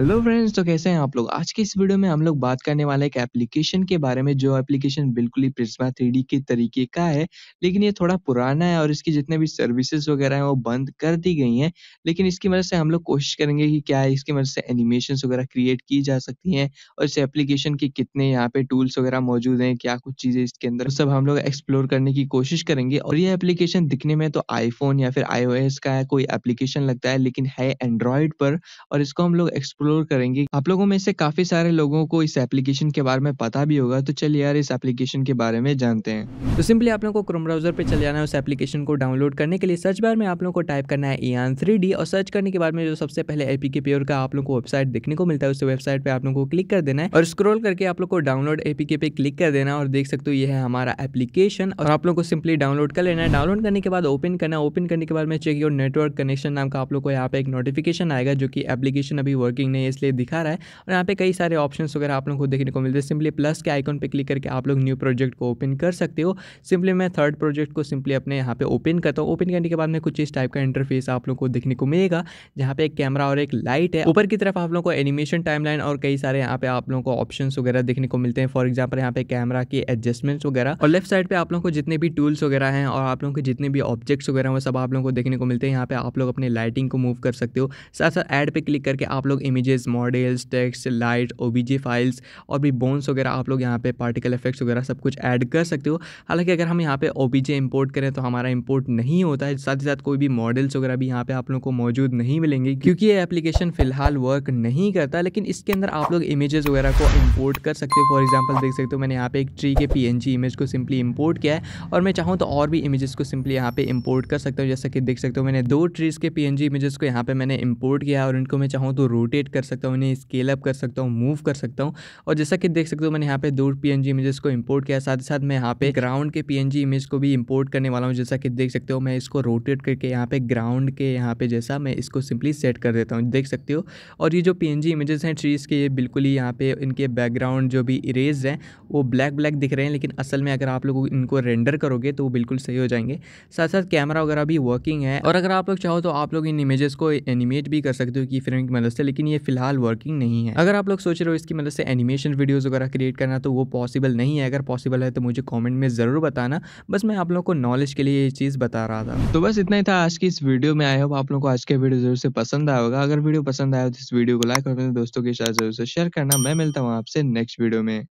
hello friends तो कैसे हैं आप लोग आज के इस वीडियो में हम लोग बात करने वाले एक एप्लीकेशन के बारे में जो एप्लीकेशन बिल्कुल ही प्रिस्मा थ्री के तरीके का है लेकिन ये थोड़ा पुराना है और इसकी जितने भी सर्विसेज वगैरह हैं वो बंद कर दी गई हैं लेकिन इसकी मदद से हम लोग कोशिश करेंगे कि क्या इसकी मदद से एनिमेशन वगैरह क्रिएट की जा सकती है और इस एप्लीकेशन के कितने यहाँ पे टूल्स वगैरह मौजूद है क्या कुछ चीजें इसके अंदर तो सब हम लोग एक्सप्लोर करने की कोशिश करेंगे और ये एप्लीकेशन दिखने में तो आईफोन या फिर आईओ का कोई एप्लीकेशन लगता है लेकिन है एंड्रॉयड पर और इसको हम लोग एक्सप्लोर एक्सप्लोर करेंगे आप लोगों में से काफी सारे लोगों को इस एप्लीकेशन के बारे में पता भी होगा तो चलिए यार इस एप्लीकेशन के बारे में जानते हैं तो सिंपली आप लोगों को क्रोम ब्राउजर पे चले जाना है उस एप्लीकेशन को डाउनलोड करने के लिए सर्च बार में आप लोगों को टाइप करना है ईआन थ्री और सर्च करने के बाद में जो सबसे पहले एपी के प्योर का आप लोग को वेबसाइट देखने को मिलता है उस वेबसाइट पे आप लोगों को क्लिक कर देना है और स्क्रोल करके आप लोग को डाउनलोड एपीके पे क्लिक कर देना और देख सकते हो ये है हमारा एप्लीकेशन और आप लोग को सिंपली डाउनलोड कर लेना है डाउनलोड करने के बाद ओपन करना है ओपन करने के बाद में चेक योर नेटवर्क कनेक्शन नाम का आप लोग को यहाँ पे एक नोटिफिकेशन आएगा जो कि एप्लीकेशन अभी वर्किंग नहीं है इसलिए दिखा रहा है और यहाँ पे कई सारे ऑप्शन वगैरह आप लोग को देखने को मिलते हैं सिंपली प्लस के आइकॉन पे क्लिक करके आप लोग न्यू प्रोजेक्ट को ओपन कर सकते हो सिंपली मैं थर्ड प्रोजेक्ट को सिंपली अपने यहाँ पे ओपन करता हूँ ओपन करने के बाद में कुछ इस टाइप का इंटरफेस आप लोग को देखने को मिलेगा जहाँ पे एक कैमरा और एक लाइट है ऊपर की तरफ आप लोग को एनिमेशन टाइमलाइन और कई सारे यहाँ पे आप लोग को ऑप्शन वगैरह देखने को मिलते हैं फॉर एग्जाम्पल यहाँ पे कैमरा की एडजस्टमेंट्स वगैरह और लेफ्ट साइड पे आप लोग को जितने भी टूल्स वगैरह हैं और आप लोगों के जितने भी ऑब्जेक्ट्स वगैरह वो सब आप लोगों को देखने को मिलते हैं यहाँ पे आप लोग अपने लाइटिंग को मूव कर सकते हो साथ साथ एड पे क्लिक करके आप लोग image images models text light ओ फाइल्स और भी बोन्स वगैरह आप लोग यहाँ पे पार्टिकल इफेक्ट्स वगैरह सब कुछ ऐड कर सकते हो हालांकि अगर हम यहाँ पे ओ इंपोर्ट करें तो हमारा इंपोर्ट नहीं होता है साथ ही साथ कोई भी मॉडल्स वगैरह भी यहाँ पे आप लोग को मौजूद नहीं मिलेंगे क्योंकि ये एप्लीकेशन फिलहाल वर्क नहीं करता लेकिन इसके अंदर आप लोग इमेजेस वगैरह को इम्पोर्ट कर सकते हो फॉर एग्जाम्पल देख सकते हो मैंने यहाँ पे एक ट्री के पी इमेज को सिंपली इम्पोर्ट किया है और मैं चाहूँ तो और भी इमेजेस को सिंपली यहाँ पे इम्पोर्ट कर सकता हूँ जैसा कि देख सकते हो मैंने दो ट्रीज़ के पी इमेजेस को यहाँ पे मैंने इम्पोर्ट किया और इनको मैं चाहूँ तो रोटेट कर सकता हूँ इन्हें स्केल अप कर सकता हूँ मूव कर सकता हूँ और जैसा कि देख सकते हो मैंने यहाँ पे दो पी इमेजेस को इम्पोर्ट किया साथ ही साथ मैं यहाँ पे ग्राउंड के पी इमेज को भी इम्पोर्ट करने वाला हूँ जैसा कि देख सकते हो मैं इसको रोटेट करके यहाँ पे ग्राउंड के यहाँ पे जैसा मैं इसको सिंपली सेट कर देता हूँ देख सकते हो और ये जो पी इमेजेस हैं ट्रीज़ के ये बिल्कुल ही यहाँ पे इनके बैकग्राउंड जो भी इरेज हैं वो ब्लैक ब्लैक दिख रहे हैं लेकिन असल में अगर आप लोग इनको रेंडर करोगे तो वो बिल्कुल सही हो जाएंगे साथ साथ कैमरा वगैरह भी वर्किंग है और अगर आप लोग चाहो तो आप लोग इन इमेजेस को एनिमेट भी कर सकते हो कि फ्रेम की मदद से लेकिन ये फिलहाल वर्किंग नहीं है अगर आप लोग सोच रहे हो इसकी मदद से एनिमेशन वीडियोज़ वगैरह क्रिएट करना तो वो पॉसिबल नहीं है अगर पॉसिबल है तो मुझे कॉमेंट में ज़रूर बताना बस मैं आप लोग को नॉलेज के लिए ये चीज़ बता रहा था तो बस इतना ही था आज की इस वीडियो में आई होप आप लोग को आज के वीडियो जरूर से पसंद आया होगा अगर वीडियो पसंद आया तो इस वीडियो को लाइक और अपने दोस्तों के साथ जरूर से शेयर करना मैं मिलता हूँ आपसे नेक्स्ट वीडियो में